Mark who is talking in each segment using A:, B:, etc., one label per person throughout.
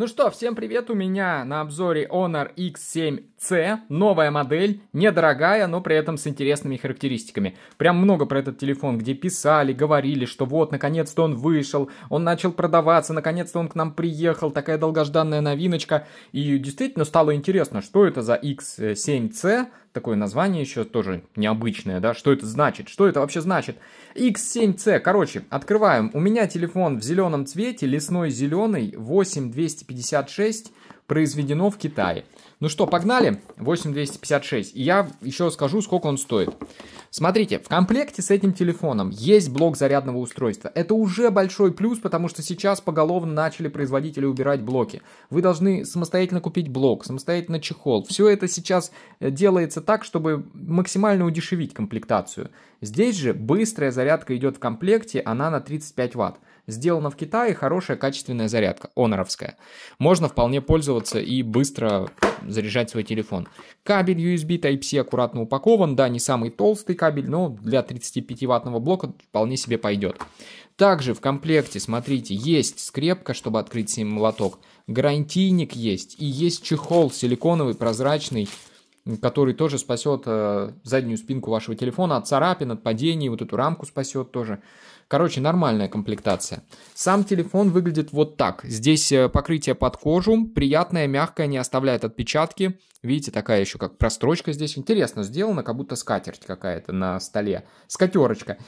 A: Ну что, всем привет, у меня на обзоре Honor X7C, новая модель, недорогая, но при этом с интересными характеристиками. Прям много про этот телефон, где писали, говорили, что вот, наконец-то он вышел, он начал продаваться, наконец-то он к нам приехал, такая долгожданная новиночка. И действительно стало интересно, что это за X7C, такое название еще тоже необычное, да, что это значит, что это вообще значит. X7C, короче, открываем, у меня телефон в зеленом цвете, лесной зеленый, 8256, произведено в Китае. Ну что, погнали, 8256, я еще скажу, сколько он стоит. Смотрите, в комплекте с этим телефоном есть блок зарядного устройства. Это уже большой плюс, потому что сейчас поголовно начали производители убирать блоки. Вы должны самостоятельно купить блок, самостоятельно чехол. Все это сейчас э, делается так, чтобы максимально удешевить комплектацию. Здесь же быстрая зарядка идет в комплекте, она на 35 ватт. Сделана в Китае, хорошая качественная зарядка, оноровская. Можно вполне пользоваться и быстро заряжать свой телефон. Кабель USB Type-C аккуратно упакован, да, не самый толстый кабель, но для 35-ваттного блока вполне себе пойдет. Также в комплекте, смотрите, есть скрепка, чтобы открыть сим молоток, гарантийник есть и есть чехол силиконовый, прозрачный, который тоже спасет э, заднюю спинку вашего телефона от царапин, от падений, вот эту рамку спасет тоже. Короче, нормальная комплектация. Сам телефон выглядит вот так. Здесь э, покрытие под кожу, приятное, мягкое, не оставляет отпечатки. Видите, такая еще как прострочка здесь. Интересно сделана, как будто скатерть какая-то на столе. Скатерочка.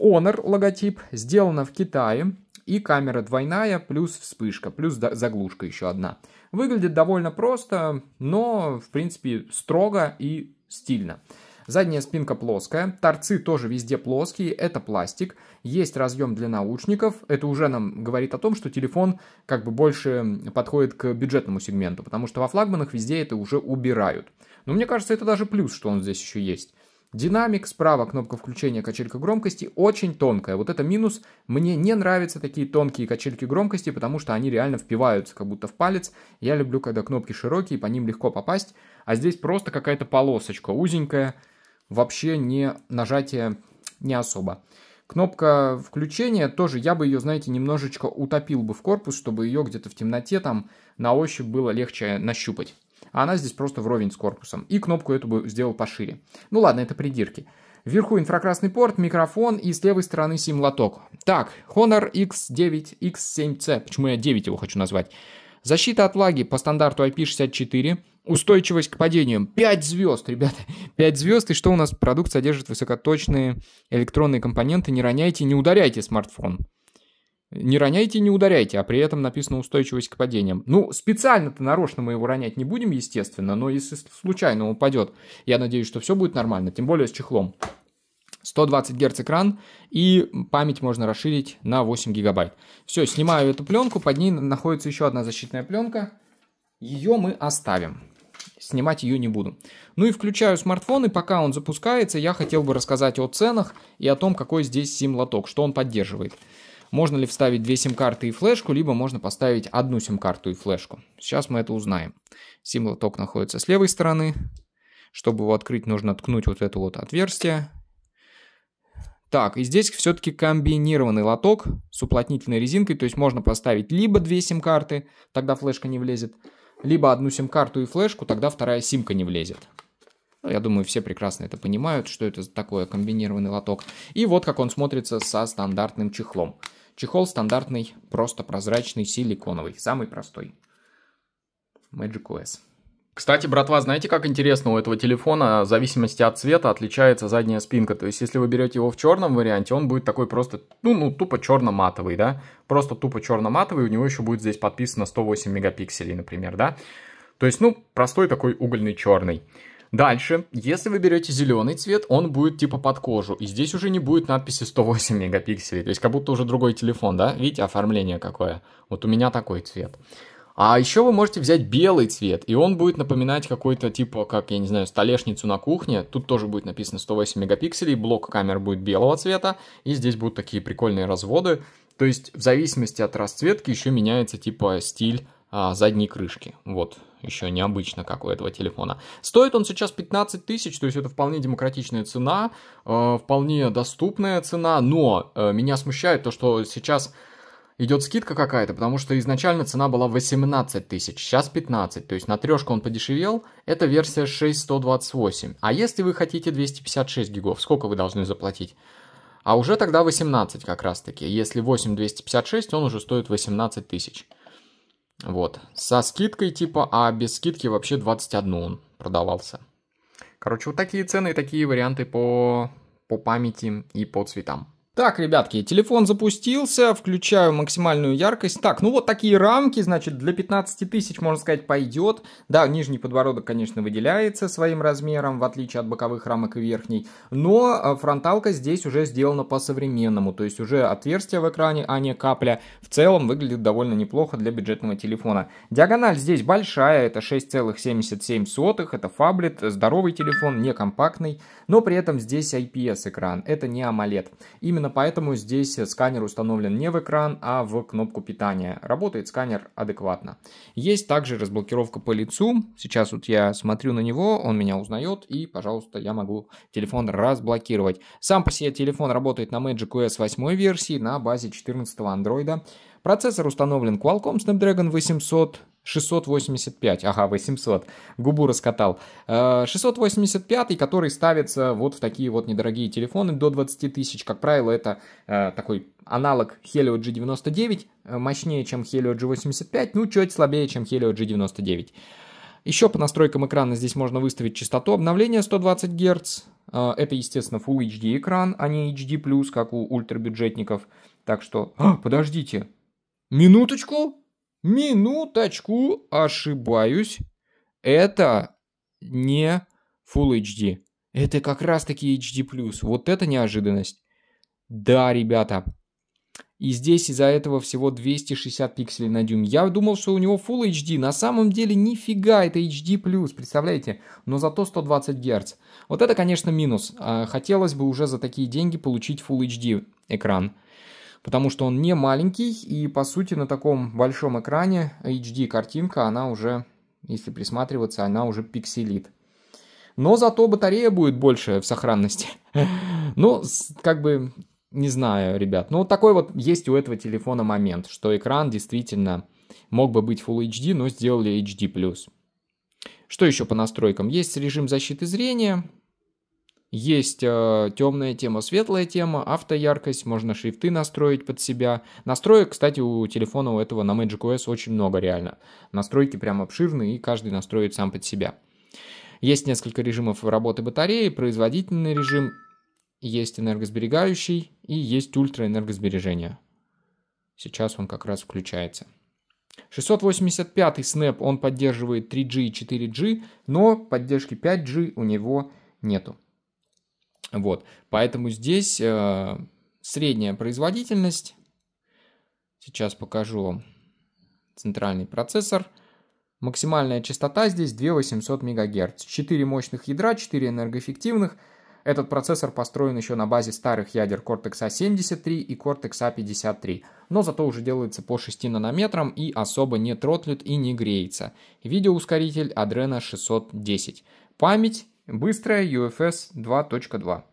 A: Honor логотип. Сделано в Китае. И камера двойная, плюс вспышка, плюс заглушка еще одна. Выглядит довольно просто, но, в принципе, строго и стильно. Задняя спинка плоская, торцы тоже везде плоские, это пластик. Есть разъем для наушников, это уже нам говорит о том, что телефон как бы больше подходит к бюджетному сегменту, потому что во флагманах везде это уже убирают. Но мне кажется, это даже плюс, что он здесь еще есть. Динамик, справа кнопка включения, качелька громкости очень тонкая. Вот это минус. Мне не нравятся такие тонкие качельки громкости, потому что они реально впиваются как будто в палец. Я люблю, когда кнопки широкие, по ним легко попасть. А здесь просто какая-то полосочка узенькая, вообще не нажатие не особо. Кнопка включения тоже, я бы ее, знаете, немножечко утопил бы в корпус, чтобы ее где-то в темноте там на ощупь было легче нащупать. А она здесь просто вровень с корпусом. И кнопку эту бы сделал пошире. Ну ладно, это придирки. Вверху инфракрасный порт, микрофон и с левой стороны сим-лоток. Так, Honor X9, X7C. Почему я 9 его хочу назвать? Защита от лаги по стандарту IP64. Устойчивость к падениям 5 звезд, ребята. 5 звезд. И что у нас? Продукт содержит высокоточные электронные компоненты. Не роняйте, не ударяйте смартфон. Не роняйте, не ударяйте, а при этом написано устойчивость к падениям. Ну, специально-то нарочно мы его ронять не будем, естественно, но если случайно упадет, я надеюсь, что все будет нормально, тем более с чехлом. 120 Гц экран, и память можно расширить на 8 гигабайт. Все, снимаю эту пленку, под ней находится еще одна защитная пленка. Ее мы оставим снимать ее не буду. Ну и включаю смартфон, и пока он запускается, я хотел бы рассказать о ценах и о том, какой здесь сим-лоток, что он поддерживает. Можно ли вставить две сим-карты и флешку, либо можно поставить одну сим-карту и флешку. Сейчас мы это узнаем. Сим-лоток находится с левой стороны. Чтобы его открыть, нужно ткнуть вот это вот отверстие. Так, и здесь все-таки комбинированный лоток с уплотнительной резинкой, то есть можно поставить либо две сим-карты, тогда флешка не влезет, либо одну сим-карту и флешку, тогда вторая симка не влезет. Ну, я думаю, все прекрасно это понимают, что это такое комбинированный лоток. И вот как он смотрится со стандартным чехлом. Чехол стандартный, просто прозрачный, силиконовый, самый простой. Magic OS. Кстати, братва, знаете, как интересно, у этого телефона в зависимости от цвета отличается задняя спинка. То есть, если вы берете его в черном варианте, он будет такой просто, ну, ну тупо черно-матовый, да? Просто тупо черно-матовый, у него еще будет здесь подписано 108 мегапикселей, например, да? То есть, ну, простой такой угольный черный. Дальше, если вы берете зеленый цвет, он будет типа под кожу. И здесь уже не будет надписи 108 мегапикселей. То есть, как будто уже другой телефон, да? Видите, оформление какое? Вот у меня такой цвет. А еще вы можете взять белый цвет, и он будет напоминать какой-то типа, как, я не знаю, столешницу на кухне. Тут тоже будет написано 108 мегапикселей, блок камер будет белого цвета, и здесь будут такие прикольные разводы. То есть в зависимости от расцветки еще меняется типа стиль а, задней крышки. Вот, еще необычно, как у этого телефона. Стоит он сейчас 15 тысяч, то есть это вполне демократичная цена, э, вполне доступная цена, но э, меня смущает то, что сейчас идет скидка какая-то, потому что изначально цена была 18 тысяч, сейчас 15, то есть на трешку он подешевел, это версия 6128. А если вы хотите 256 гигов, сколько вы должны заплатить? А уже тогда 18 как раз таки, если 8256, он уже стоит 18 тысяч. Вот, со скидкой типа, а без скидки вообще 21 он продавался. Короче, вот такие цены и такие варианты по, по памяти и по цветам. Так, ребятки, телефон запустился, включаю максимальную яркость. Так, ну вот такие рамки, значит, для 15 тысяч, можно сказать, пойдет. Да, нижний подбородок, конечно, выделяется своим размером, в отличие от боковых рамок и верхней. Но э, фронталка здесь уже сделана по-современному, то есть уже отверстие в экране, а не капля. В целом выглядит довольно неплохо для бюджетного телефона. Диагональ здесь большая, это 6,77, это фаблет, здоровый телефон, не компактный, но при этом здесь IPS-экран, это не AMOLED. Именно Именно поэтому здесь сканер установлен не в экран, а в кнопку питания. Работает сканер адекватно. Есть также разблокировка по лицу. Сейчас вот я смотрю на него, он меня узнает и, пожалуйста, я могу телефон разблокировать. Сам по себе телефон работает на Magic OS 8 версии на базе 14 Android. Процессор установлен Qualcomm Snapdragon 800 685, ага, 800, губу раскатал. 685, э, который ставится вот в такие вот недорогие телефоны до 20 тысяч. Как правило, это э, такой аналог Helio G99, э, мощнее, чем Helio G85, ну, чуть слабее, чем Helio G99. Еще по настройкам экрана здесь можно выставить частоту обновления 120 Гц. Это, естественно, Full HD экран, а не HD+, как у ультрабюджетников. Так что... А, подождите! Минуточку! Минуточку, ошибаюсь. Это не Full HD. Это как раз-таки HD+. Вот это неожиданность. Да, ребята. И здесь из-за этого всего 260 пикселей на дюйм. Я думал, что у него Full HD. На самом деле нифига, это HD+, представляете? Но зато 120 Гц. Вот это, конечно, минус. А хотелось бы уже за такие деньги получить Full HD экран потому что он не маленький, и по сути на таком большом экране HD картинка, она уже, если присматриваться, она уже пикселит. Но зато батарея будет больше в сохранности. ну, как бы, не знаю, ребят. Но ну, такой вот есть у этого телефона момент, что экран действительно мог бы быть Full HD, но сделали HD+. Что еще по настройкам? Есть режим защиты зрения, есть э, темная тема, светлая тема, автояркость, можно шрифты настроить под себя. Настроек, кстати, у телефона у этого на Magic OS очень много реально. Настройки прям обширные, и каждый настроит сам под себя. Есть несколько режимов работы батареи, производительный режим, есть энергосберегающий и есть ультраэнергосбережение. Сейчас он как раз включается. 685 Snap, он поддерживает 3G и 4G, но поддержки 5G у него нету. Вот, поэтому здесь э, средняя производительность. Сейчас покажу вам центральный процессор. Максимальная частота здесь 2800 МГц. 4 мощных ядра, 4 энергоэффективных. Этот процессор построен еще на базе старых ядер Cortex-A73 и Cortex-A53, но зато уже делается по 6 нанометрам и особо не тротлит и не греется. Видеоускоритель Adreno 610. Память Быстрая UFS 2.2.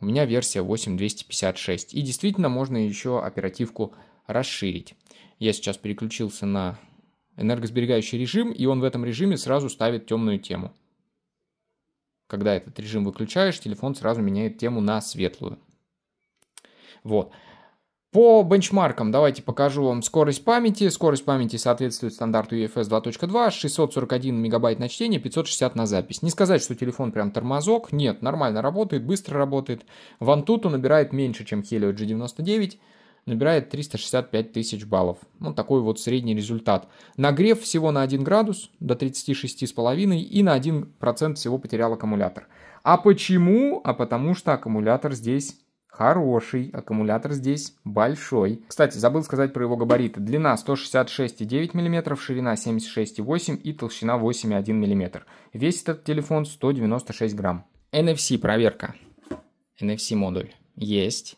A: У меня версия 8256. И действительно можно еще оперативку расширить. Я сейчас переключился на энергосберегающий режим, и он в этом режиме сразу ставит темную тему. Когда этот режим выключаешь, телефон сразу меняет тему на светлую. Вот. По бенчмаркам давайте покажу вам скорость памяти. Скорость памяти соответствует стандарту UFS 2.2, 641 мегабайт на чтение, 560 на запись. Не сказать, что телефон прям тормозок, нет, нормально работает, быстро работает. Вантуту набирает меньше, чем Helio G99, набирает 365 тысяч баллов. Вот ну, такой вот средний результат. Нагрев всего на 1 градус, до 36,5 и на 1% всего потерял аккумулятор. А почему? А потому что аккумулятор здесь Хороший, аккумулятор здесь большой. Кстати, забыл сказать про его габариты. Длина 166,9 мм, ширина 76,8 и толщина 8,1 мм. Весит этот телефон 196 грамм. NFC проверка. NFC модуль. Есть.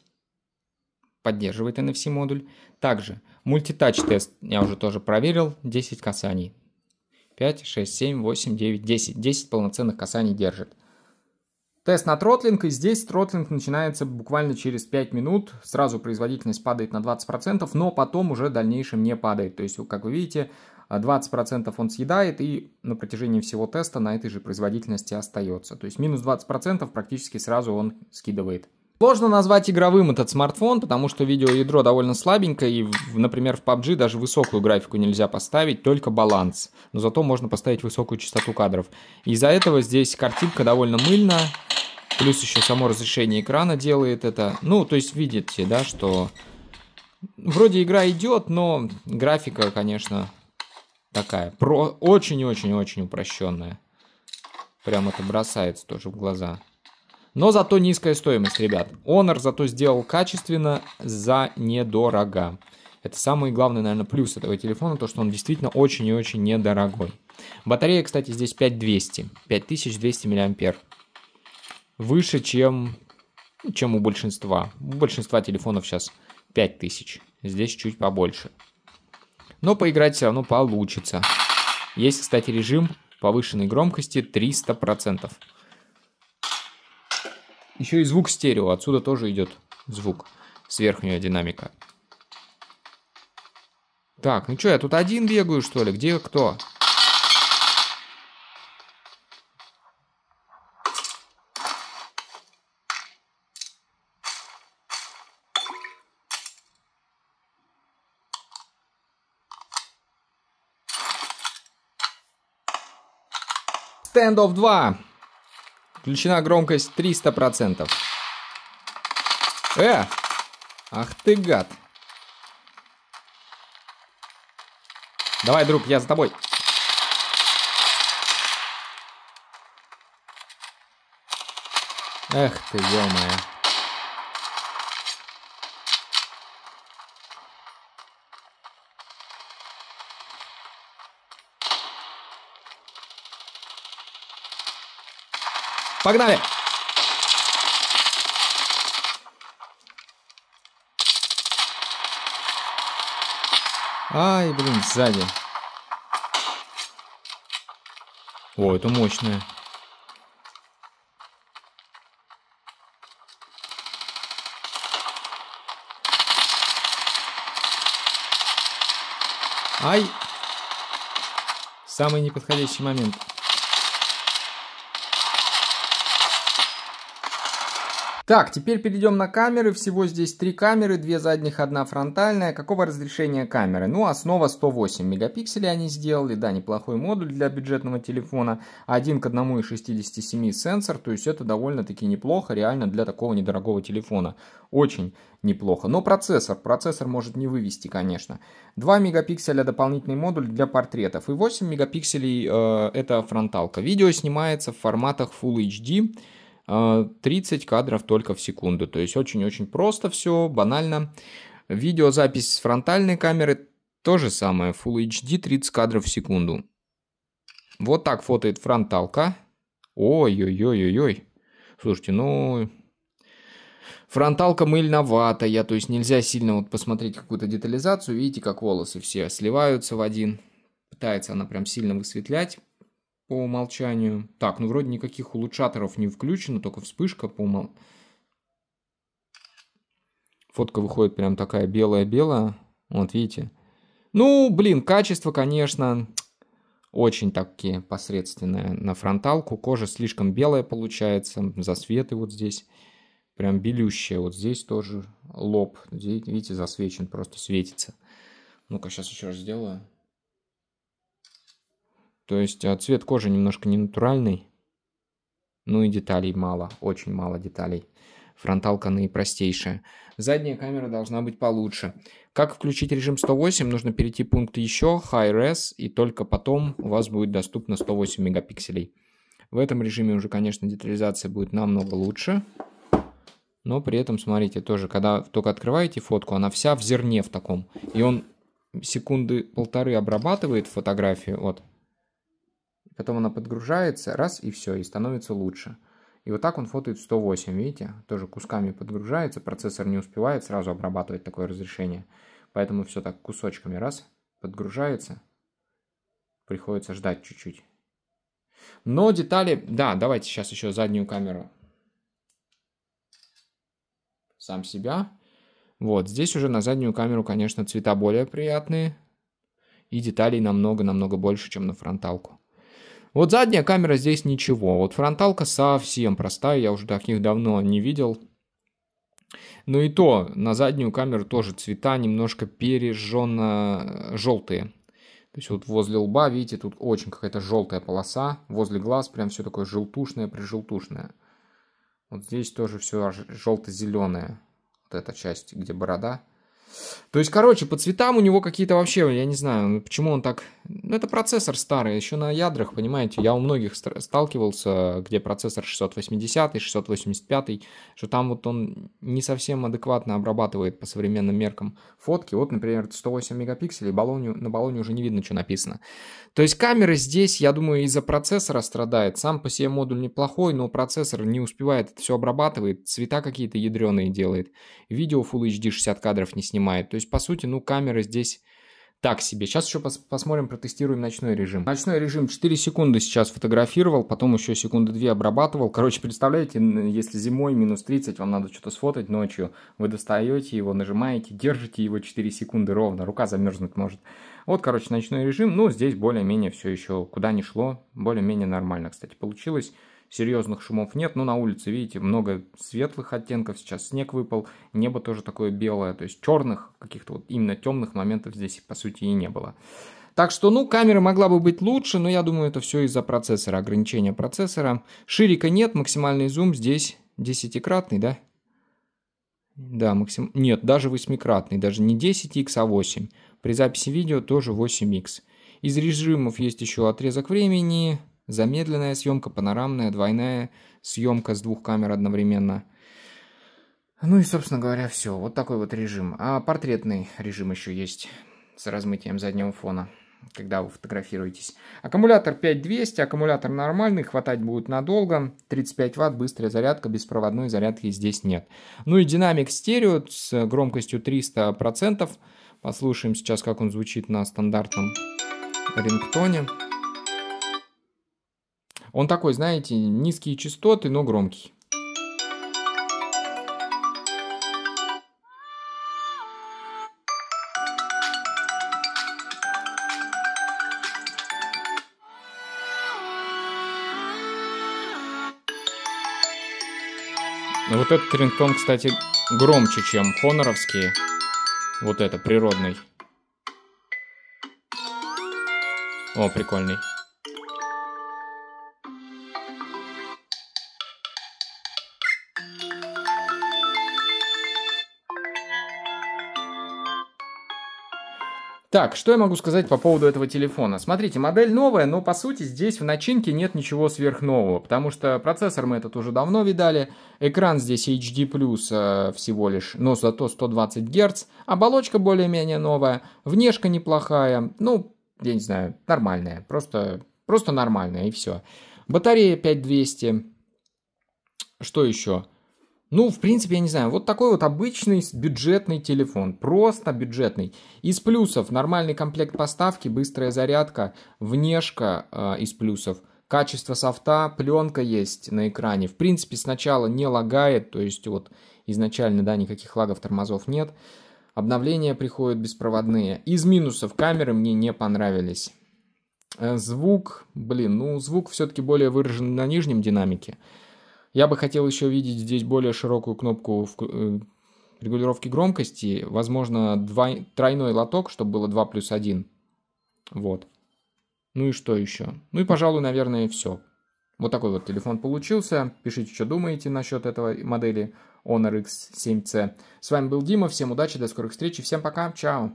A: Поддерживает NFC модуль. Также мультитач тест. Я уже тоже проверил. 10 касаний. 5, 6, 7, 8, 9, 10. 10 полноценных касаний держит. Тест на тротлинг, и здесь тротлинг начинается буквально через 5 минут, сразу производительность падает на 20%, но потом уже в дальнейшем не падает, то есть, как вы видите, 20% он съедает и на протяжении всего теста на этой же производительности остается, то есть минус 20% практически сразу он скидывает. Сложно назвать игровым этот смартфон, потому что видеоядро довольно слабенькое, и, например, в PUBG даже высокую графику нельзя поставить, только баланс. Но зато можно поставить высокую частоту кадров. Из-за этого здесь картинка довольно мыльна, плюс еще само разрешение экрана делает это. Ну, то есть видите, да, что вроде игра идет, но графика, конечно, такая. Про... Очень-очень-очень упрощенная. Прям это бросается тоже в глаза. Но зато низкая стоимость, ребят. Honor зато сделал качественно за недорого. Это самый главный, наверное, плюс этого телефона, то, что он действительно очень и очень недорогой. Батарея, кстати, здесь 5200, 5200 миллиампер, Выше, чем, чем у большинства. У большинства телефонов сейчас 5000, здесь чуть побольше. Но поиграть все равно получится. Есть, кстати, режим повышенной громкости 300%. Еще и звук стерео, отсюда тоже идет звук с верхнего динамика. Так, ну что, я тут один бегаю, что ли? Где кто? Standoff 2. Включена громкость 300%. Э! Ах ты гад. Давай, друг, я за тобой. Эх ты, ё-моё. Погнали! Ай, блин, сзади. О, это мощное. Ай! Самый неподходящий момент. Так, теперь перейдем на камеры. Всего здесь три камеры, две задних, одна фронтальная. Какого разрешения камеры? Ну, основа 108 мегапикселей они сделали. Да, неплохой модуль для бюджетного телефона. Один к одному и 67 сенсор. То есть это довольно-таки неплохо, реально для такого недорогого телефона. Очень неплохо. Но процессор, процессор может не вывести, конечно. 2 мегапикселя дополнительный модуль для портретов. И 8 мегапикселей э, это фронталка. Видео снимается в форматах Full HD. 30 а, кадров только в секунду. То есть очень-очень просто все, банально. Видеозапись с фронтальной камеры то же самое, Full HD 30 кадров в секунду. Вот так фотоет фронталка. Ой-ой-ой-ой-ой. Слушайте, ну... Фронталка мыльноватая, то есть нельзя сильно вот посмотреть какую-то детализацию. Видите, как волосы все сливаются в один. Пытается она прям сильно высветлять по умолчанию. Так, ну вроде никаких улучшаторов не включено, только вспышка по умолчанию. Фотка выходит прям такая белая-белая. Вот видите. Ну, блин, качество, конечно, очень таки посредственное на фронталку. Кожа слишком белая получается, засветы вот здесь. Прям белющая. Вот здесь тоже лоб. видите, засвечен, просто светится. Ну-ка, сейчас еще раз сделаю. То есть а, цвет кожи немножко не натуральный. Ну и деталей мало, очень мало деталей. Фронталка наипростейшая. Задняя камера должна быть получше. Как включить режим 108? Нужно перейти пункт еще, High Res, и только потом у вас будет доступно 108 мегапикселей. В этом режиме уже, конечно, детализация будет намного лучше. Но при этом, смотрите, тоже, когда только открываете фотку, она вся в зерне в таком. И он секунды полторы обрабатывает фотографию, вот, Потом она подгружается, раз, и все, и становится лучше. И вот так он фотоет 108, видите? Тоже кусками подгружается, процессор не успевает сразу обрабатывать такое разрешение. Поэтому все так кусочками, раз, подгружается. Приходится ждать чуть-чуть. Но детали... Да, давайте сейчас еще заднюю камеру. Сам себя. Вот, здесь уже на заднюю камеру, конечно, цвета более приятные. И деталей намного-намного больше, чем на фронталку. Вот задняя камера здесь ничего. Вот фронталка совсем простая, я уже таких давно не видел. Но ну и то, на заднюю камеру тоже цвета немножко пережженно-желтые. Э, то есть вот возле лба, видите, тут очень какая-то желтая полоса. Возле глаз прям все такое желтушное-прижелтушное. Вот здесь тоже все желто-зеленое. Вот эта часть, где борода. То есть, короче, по цветам у него какие-то вообще, я не знаю, ну, почему он так... Ну, это процессор старый, еще на ядрах, понимаете, я у многих сталкивался, где процессор 680, 685, что там вот он не совсем адекватно обрабатывает по современным меркам фотки. Вот, например, 108 мегапикселей, баллоне, на баллоне уже не видно, что написано. То есть камера здесь, я думаю, из-за процессора страдает. Сам по себе модуль неплохой, но процессор не успевает это все обрабатывает, цвета какие-то ядреные делает. Видео Full HD 60 кадров не снимает снимает. То есть, по сути, ну, камеры здесь так себе. Сейчас еще пос посмотрим, протестируем ночной режим. Ночной режим 4 секунды сейчас фотографировал, потом еще секунды 2 обрабатывал. Короче, представляете, если зимой минус 30, вам надо что-то сфотать ночью, вы достаете его, нажимаете, держите его 4 секунды ровно, рука замерзнуть может. Вот, короче, ночной режим. Ну, здесь более-менее все еще куда ни шло, более-менее нормально, кстати, получилось серьезных шумов нет. но на улице, видите, много светлых оттенков, сейчас снег выпал, небо тоже такое белое, то есть черных, каких-то вот именно темных моментов здесь, по сути, и не было. Так что, ну, камера могла бы быть лучше, но я думаю, это все из-за процессора, ограничения процессора. Ширика нет, максимальный зум здесь десятикратный, да? Да, максим... Нет, даже восьмикратный, даже не 10x, а 8. При записи видео тоже 8x. Из режимов есть еще отрезок времени, Замедленная съемка, панорамная, двойная съемка с двух камер одновременно. Ну и, собственно говоря, все. Вот такой вот режим. А портретный режим еще есть с размытием заднего фона когда вы фотографируетесь. Аккумулятор 5200, аккумулятор нормальный, хватать будет надолго. 35 ватт, быстрая зарядка, беспроводной зарядки здесь нет. Ну и динамик стерео с громкостью 300%. Послушаем сейчас, как он звучит на стандартном рингтоне. Он такой, знаете, низкие частоты, но громкий. Ну, вот этот рингтон, кстати, громче, чем Хоноровский. Вот это, природный. О, прикольный. Так, что я могу сказать по поводу этого телефона? Смотрите, модель новая, но по сути здесь в начинке нет ничего сверхнового, потому что процессор мы этот уже давно видали, экран здесь HD+, э, всего лишь, но зато 120 Гц, оболочка более-менее новая, внешка неплохая, ну, я не знаю, нормальная, просто, просто нормальная и все. Батарея 5200, что еще? Ну, в принципе, я не знаю, вот такой вот обычный бюджетный телефон, просто бюджетный. Из плюсов нормальный комплект поставки, быстрая зарядка, внешка э, из плюсов, качество софта, пленка есть на экране. В принципе, сначала не лагает, то есть вот изначально, да, никаких лагов, тормозов нет. Обновления приходят беспроводные. Из минусов камеры мне не понравились. Э, звук, блин, ну звук все-таки более выражен на нижнем динамике. Я бы хотел еще видеть здесь более широкую кнопку э, регулировки громкости. Возможно, два, тройной лоток, чтобы было 2 плюс 1. Вот. Ну и что еще? Ну и, пожалуй, наверное, все. Вот такой вот телефон получился. Пишите, что думаете насчет этого модели Honor X7C. С вами был Дима. Всем удачи, до скорых встреч и всем пока. Чао.